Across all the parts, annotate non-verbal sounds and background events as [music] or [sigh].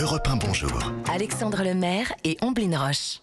Europe 1 Bonjour. Alexandre Lemaire et Omblin Roche.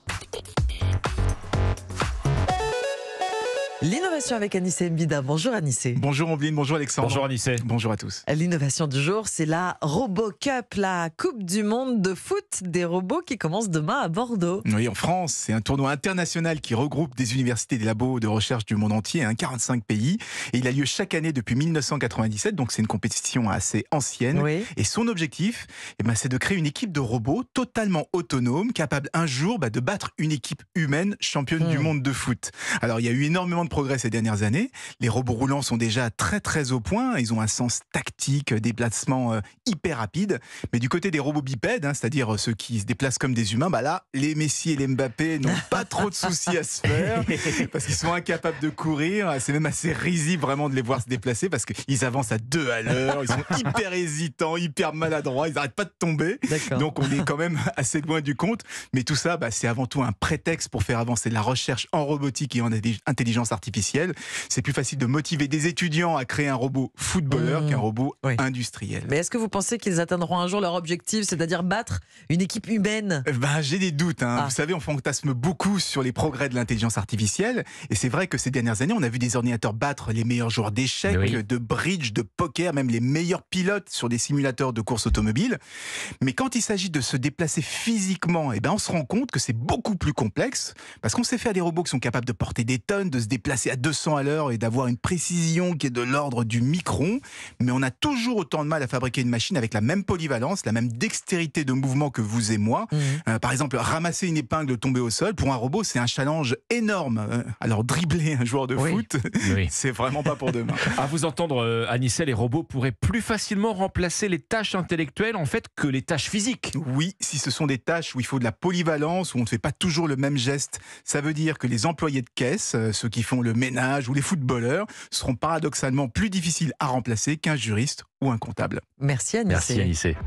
L'innovation avec Anissé Mbida. Bonjour Anissé. Bonjour Ambline, bonjour Alexandre. Bonjour Anissé. Bonjour à tous. L'innovation du jour, c'est la RoboCup, la Coupe du Monde de foot des robots qui commence demain à Bordeaux. Oui, en France, c'est un tournoi international qui regroupe des universités, des labos de recherche du monde entier, un hein, 45 pays. Et il a lieu chaque année depuis 1997, donc c'est une compétition assez ancienne. Et son objectif, eh ben, c'est de créer une équipe de robots totalement autonome, capable un jour bah, de battre une équipe humaine championne du hmm. monde de foot. Alors il y a eu énormément de progrès ces dernières années. Les robots roulants sont déjà très très au point. Ils ont un sens tactique, des euh, hyper rapides. Mais du côté des robots bipèdes, hein, c'est-à-dire euh, ceux qui se déplacent comme des humains, bah là, les Messi et les Mbappé n'ont pas trop de soucis à se faire [laughs] parce qu'ils sont incapables de courir. C'est même assez risible vraiment de les voir se déplacer parce qu'ils avancent à deux à l'heure. Ils sont [laughs] hyper hésitants, hyper maladroits. Ils n'arrêtent pas de tomber. Donc on est quand même [laughs] assez loin du compte. Mais tout ça, bah, c'est avant tout un prétexte pour faire avancer la recherche en robotique et en intelligence artificielle artificielle. C'est plus facile de motiver des étudiants à créer un robot footballeur mmh. qu'un robot industriel. Mais est-ce que vous pensez qu'ils atteindront un jour leur objectif, c'est-à-dire battre une équipe humaine eh ben, J'ai des doutes. Hein. Ah. Vous savez, on fantasme beaucoup sur les progrès de l'intelligence artificielle. Et c'est vrai que ces dernières années, on a vu des ordinateurs battre les meilleurs joueurs d'échecs, de bridge, de poker, même les meilleurs pilotes sur des simulateurs de course automobile. Mais quand il s'agit de se déplacer physiquement, et eh ben on se rend compte que c'est beaucoup plus complexe parce qu'on sait faire des robots qui sont capables de porter des tonnes, de se déplacer placé à 200 à l'heure et d'avoir une précision qui est de l'ordre du micron, mais on a toujours autant de mal à fabriquer une machine avec la même polyvalence, la même dextérité de mouvement que vous et moi. Mmh. Euh, par exemple, ramasser une épingle tombée au sol, pour un robot, c'est un challenge énorme. Euh, alors dribbler un joueur de foot, [laughs] c'est vraiment pas pour demain. [laughs] à vous entendre, euh, Anissa, les robots pourraient plus facilement remplacer les tâches intellectuelles en fait que les tâches physiques. Oui, si ce sont des tâches où il faut de la polyvalence, où on ne fait pas toujours le même geste, ça veut dire que les employés de caisse, ceux qui font le ménage ou les footballeurs seront paradoxalement plus difficiles à remplacer qu'un juriste ou un comptable. Merci Anissé. Merci Anissé.